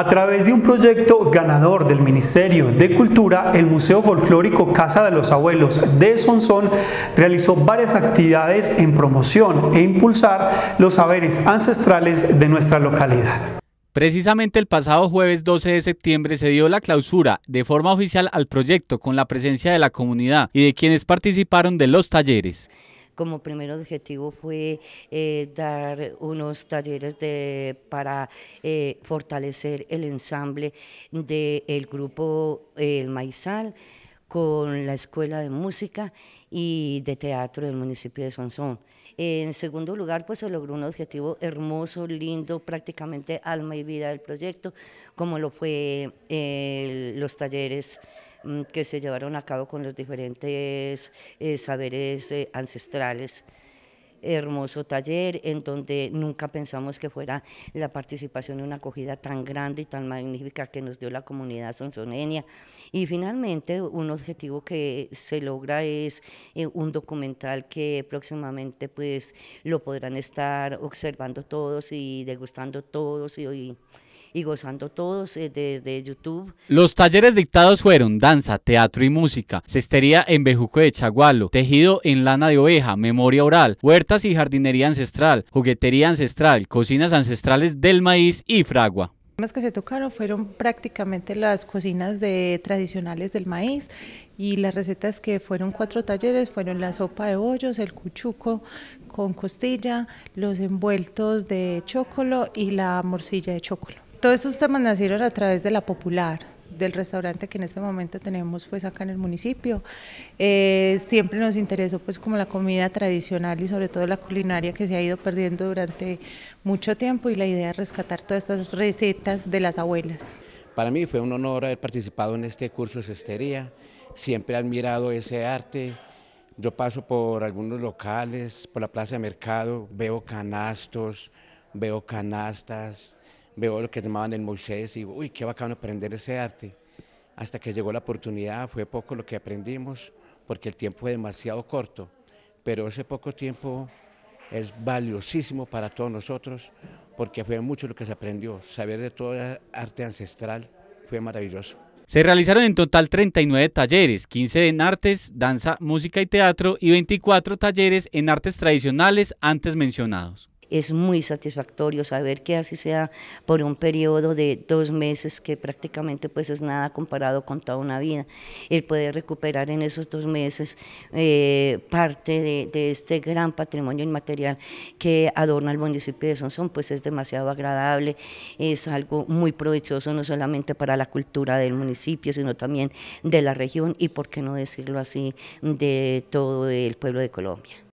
A través de un proyecto ganador del Ministerio de Cultura, el Museo Folclórico Casa de los Abuelos de Sonsón realizó varias actividades en promoción e impulsar los saberes ancestrales de nuestra localidad. Precisamente el pasado jueves 12 de septiembre se dio la clausura de forma oficial al proyecto con la presencia de la comunidad y de quienes participaron de los talleres como primer objetivo fue eh, dar unos talleres de, para eh, fortalecer el ensamble del grupo eh, El Maizal con la Escuela de Música y de Teatro del municipio de Sonsón. En segundo lugar, pues se logró un objetivo hermoso, lindo, prácticamente alma y vida del proyecto, como lo fue los talleres Mm, que se llevaron a cabo con los diferentes eh, saberes eh, ancestrales hermoso taller en donde nunca pensamos que fuera la participación y una acogida tan grande y tan magnífica que nos dio la comunidad sonsonenia. Y finalmente, un objetivo que se logra es eh, un documental que próximamente pues lo podrán estar observando todos y degustando todos y, y y gozando todos desde eh, de YouTube. Los talleres dictados fueron danza, teatro y música, cestería en bejuco de chagualo, tejido en lana de oveja, memoria oral, huertas y jardinería ancestral, juguetería ancestral, cocinas ancestrales del maíz y fragua Las que se tocaron fueron prácticamente las cocinas tradicionales del maíz y las recetas que fueron cuatro talleres fueron la sopa de bollos, el cuchuco con costilla, los envueltos de chocolo y la morcilla de chocolo. Todos estos temas nacieron a través de la popular del restaurante que en este momento tenemos pues acá en el municipio. Eh, siempre nos interesó pues como la comida tradicional y sobre todo la culinaria que se ha ido perdiendo durante mucho tiempo y la idea de rescatar todas estas recetas de las abuelas. Para mí fue un honor haber participado en este curso de cestería, siempre he admirado ese arte. Yo paso por algunos locales, por la plaza de mercado, veo canastos, veo canastas, veo lo que llamaban el Moisés y digo, uy, qué bacano aprender ese arte. Hasta que llegó la oportunidad, fue poco lo que aprendimos, porque el tiempo fue demasiado corto, pero ese poco tiempo es valiosísimo para todos nosotros, porque fue mucho lo que se aprendió, saber de toda arte ancestral fue maravilloso. Se realizaron en total 39 talleres, 15 en artes, danza, música y teatro y 24 talleres en artes tradicionales antes mencionados es muy satisfactorio saber que así sea por un periodo de dos meses, que prácticamente pues es nada comparado con toda una vida, el poder recuperar en esos dos meses eh, parte de, este gran patrimonio inmaterial que adorna el municipio de Sonsón, pues es demasiado agradable, es algo muy provechoso no solamente para la cultura del municipio, sino también de la región y, por qué no decirlo así, de todo el pueblo de Colombia.